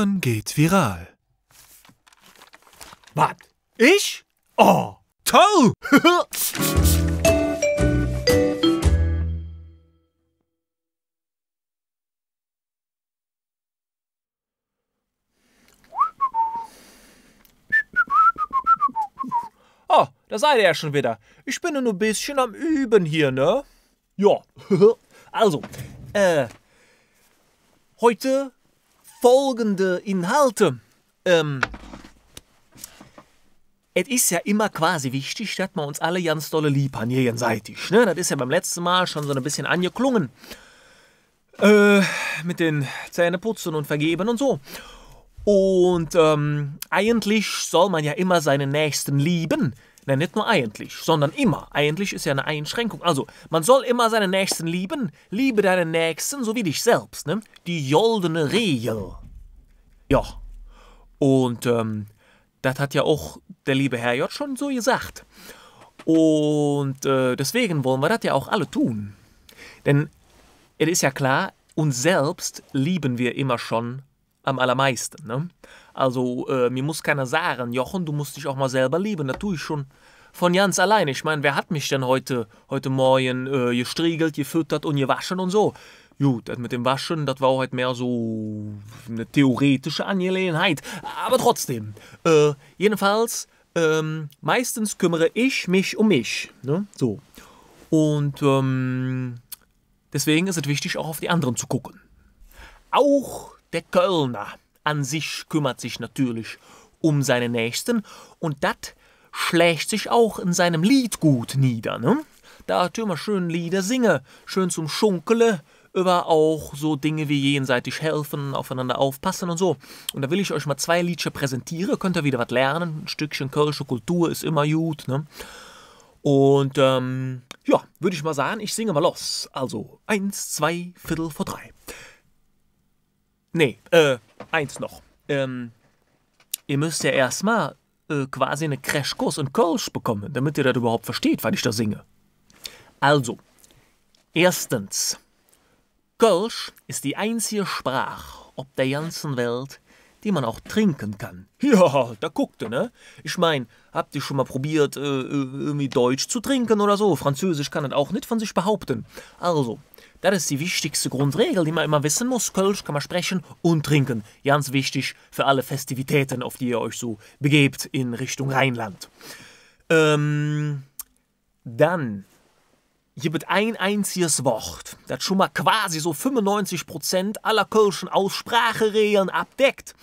Kochen geht viral. Was? Ich? Oh, toll! oh, da seid ihr ja schon wieder. Ich bin nur ein bisschen am Üben hier, ne? Ja, also, äh, heute folgende Inhalte. Ähm, es ist ja immer quasi wichtig, dass wir uns alle ganz dolle lieb haben, hier jenseitig. Ne? Das ist ja beim letzten Mal schon so ein bisschen angeklungen. Äh, mit den Zähneputzen und Vergeben und so. Und ähm, eigentlich soll man ja immer seinen Nächsten lieben. Nein, nicht nur eigentlich, sondern immer. Eigentlich ist ja eine Einschränkung. Also, man soll immer seinen Nächsten lieben. Liebe deinen Nächsten so wie dich selbst. Ne? Die goldene Regel. Ja. Und ähm, das hat ja auch der liebe Herr J. schon so gesagt. Und äh, deswegen wollen wir das ja auch alle tun. Denn es ist ja klar, uns selbst lieben wir immer schon am allermeisten. Ne? Also, äh, mir muss keiner sagen, Jochen, du musst dich auch mal selber lieben. Das tue ich schon von ganz allein. Ich meine, wer hat mich denn heute, heute Morgen äh, gestriegelt, gefüttert und gewaschen und so? Gut, das mit dem Waschen, das war halt mehr so eine theoretische Angelegenheit. Aber trotzdem. Äh, jedenfalls, ähm, meistens kümmere ich mich um mich. Ne? So. Und ähm, deswegen ist es wichtig, auch auf die anderen zu gucken. Auch der Kölner an sich kümmert sich natürlich um seine Nächsten und das schlägt sich auch in seinem Lied gut nieder. Ne? Da tun wir schön Lieder singen, schön zum Schunkele, über auch so Dinge wie jenseitig helfen, aufeinander aufpassen und so. Und da will ich euch mal zwei Liedchen präsentieren, könnt ihr wieder was lernen. Ein Stückchen kölsche Kultur ist immer gut. Ne? Und ähm, ja, würde ich mal sagen, ich singe mal los. Also eins, zwei, Viertel vor drei. Nee, äh, eins noch. Ähm, ihr müsst ja erstmal äh, quasi eine Crashkurs in Kölsch bekommen, damit ihr das überhaupt versteht, was ich da singe. Also, erstens, Kölsch ist die einzige Sprache auf der ganzen Welt, die man auch trinken kann. Ja, da guckte, ne? Ich mein, habt ihr schon mal probiert, äh, äh, irgendwie Deutsch zu trinken oder so? Französisch kann das auch nicht von sich behaupten. Also, das ist die wichtigste Grundregel, die man immer wissen muss. Kölsch kann man sprechen und trinken. Ganz wichtig für alle Festivitäten, auf die ihr euch so begebt in Richtung Rheinland. Ähm, dann gibt es ein einziges Wort, das schon mal quasi so 95% aller kölschen Ausspracheregeln abdeckt.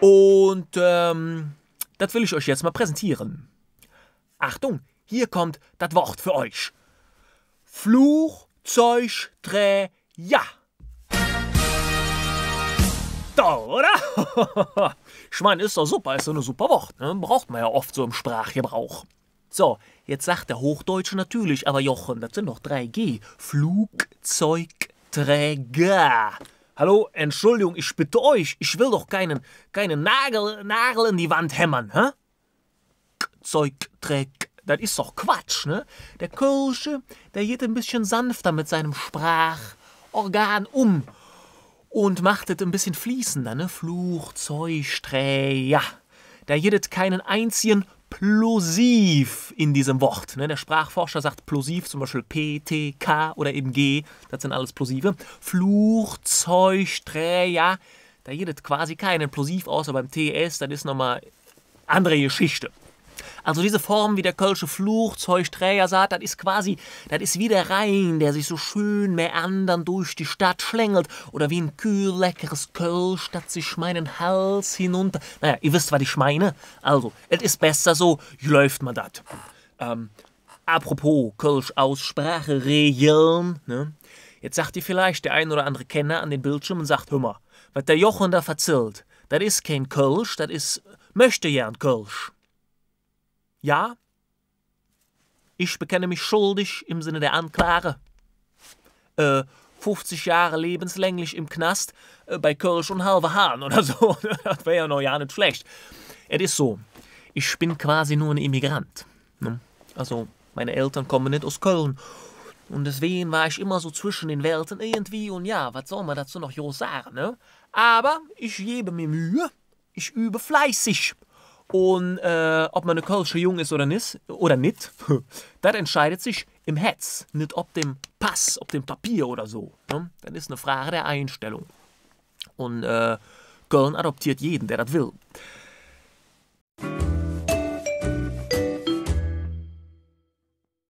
Und ähm, das will ich euch jetzt mal präsentieren. Achtung, hier kommt das Wort für euch. Fluch Zeug trä ja. Da, oder? ich meine, ist doch super, ist doch eine super Wort. Ne? Braucht man ja oft so im Sprachgebrauch. So, jetzt sagt der Hochdeutsche natürlich, aber Jochen, das sind doch 3G. Flugzeugträger. Hallo, Entschuldigung, ich bitte euch, ich will doch keinen, keinen Nagel, Nagel in die Wand hämmern, hä? Zeugträger das ist doch Quatsch, ne? Der Kölsche, der geht ein bisschen sanfter mit seinem Sprachorgan um und macht es ein bisschen fließender, ne? Fluch, Fluchzeugträger. Da jedet keinen einzigen Plosiv in diesem Wort. Ne? Der Sprachforscher sagt Plosiv, zum Beispiel P, T, K oder eben G, das sind alles Plosive. Fluch, Fluchzeugträger, da jedet quasi keinen Plosiv, außer beim TS, das ist nochmal andere Geschichte. Also diese Form wie der Kölsche Fluch, sagt, das ist quasi, das ist wie der Rhein, der sich so schön meandern durch die Stadt schlängelt. Oder wie ein kühl leckeres Kölsch, das sich meinen Hals hinunter... Naja, ihr wisst, was ich meine. Also, es ist besser so, wie läuft man das. Ähm, apropos Kölsch-Aussprache, Regeln, ne? Jetzt sagt ihr vielleicht der ein oder andere Kenner an den Bildschirm und sagt, hör mal, was der Jochen da verzählt, das ist kein Kölsch, das ist möchte ja ein Kölsch. Ja, ich bekenne mich schuldig im Sinne der Anklage. Äh, 50 Jahre lebenslänglich im Knast äh, bei Kirsch und halbe Hahn oder so. das wäre ja noch ja nicht schlecht. Es ist so, ich bin quasi nur ein Immigrant. Ne? Also, meine Eltern kommen nicht aus Köln. Und deswegen war ich immer so zwischen den Welten irgendwie. Und ja, was soll man dazu noch groß sagen, ne? Aber ich gebe mir Mühe. Ich übe fleißig. Und äh, ob man ein kölscher Jung ist oder nicht, oder nicht das entscheidet sich im Hetz, nicht ob dem Pass, ob dem Papier oder so. Ne? Das ist eine Frage der Einstellung. Und äh, Köln adoptiert jeden, der das will.